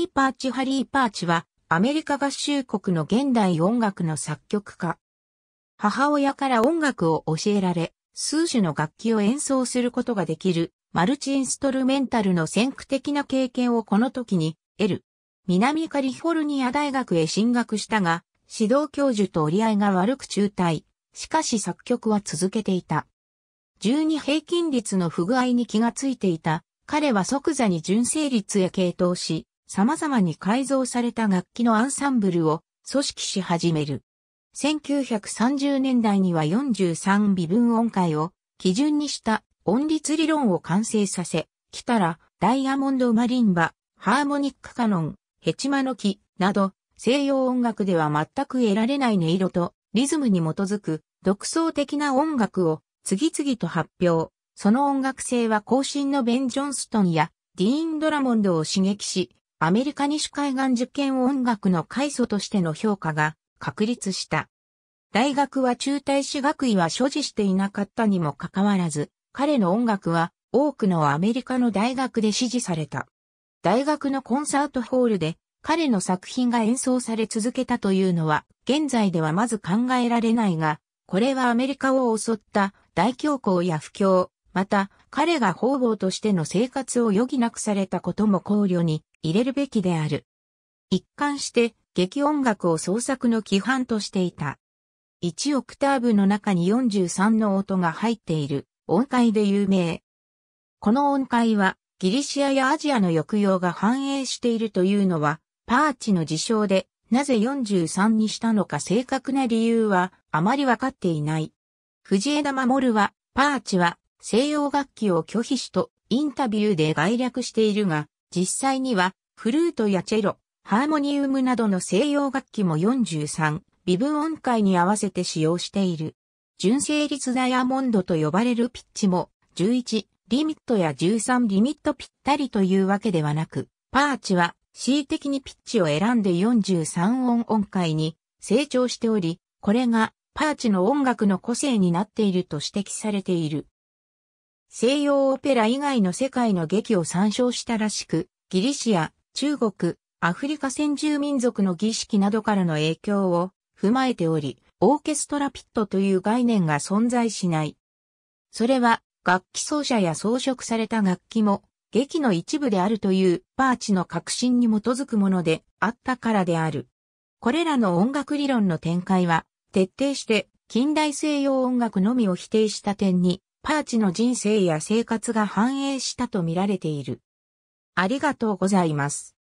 リーパーチ・ハリーパーチは、アメリカ合衆国の現代音楽の作曲家。母親から音楽を教えられ、数種の楽器を演奏することができる、マルチインストルメンタルの先駆的な経験をこの時に得る。南カリフォルニア大学へ進学したが、指導教授と折り合いが悪く中退。しかし作曲は続けていた。12平均率の不具合に気がついていた。彼は即座に純正率へ傾倒し、様々に改造された楽器のアンサンブルを組織し始める。1930年代には43微分音階を基準にした音律理論を完成させ、来たらダイヤモンドマリンバ、ハーモニックカノン、ヘチマの木など西洋音楽では全く得られない音色とリズムに基づく独創的な音楽を次々と発表。その音楽性は後進のベン・ジョンストンやディーン・ドラモンドを刺激し、アメリカ西海岸受験音楽の開祖としての評価が確立した。大学は中退し学位は所持していなかったにもかかわらず、彼の音楽は多くのアメリカの大学で支持された。大学のコンサートホールで彼の作品が演奏され続けたというのは現在ではまず考えられないが、これはアメリカを襲った大恐慌や不況、また、彼が方々としての生活を余儀なくされたことも考慮に入れるべきである。一貫して劇音楽を創作の規範としていた。1オクターブの中に43の音が入っている音階で有名。この音階はギリシアやアジアの抑揚が反映しているというのはパーチの事象でなぜ43にしたのか正確な理由はあまりわかっていない。藤枝守はパーチは西洋楽器を拒否しとインタビューで概略しているが、実際にはフルートやチェロ、ハーモニウムなどの西洋楽器も43、微分音階に合わせて使用している。純正率ダイヤモンドと呼ばれるピッチも11、リミットや13リミットぴったりというわけではなく、パーチは恣意的にピッチを選んで43音音階に成長しており、これがパーチの音楽の個性になっていると指摘されている。西洋オペラ以外の世界の劇を参照したらしく、ギリシア、中国、アフリカ先住民族の儀式などからの影響を踏まえており、オーケストラピットという概念が存在しない。それは、楽器奏者や装飾された楽器も、劇の一部であるというパーチの革新に基づくものであったからである。これらの音楽理論の展開は、徹底して近代西洋音楽のみを否定した点にパーチの人生や生活が反映したと見られている。ありがとうございます。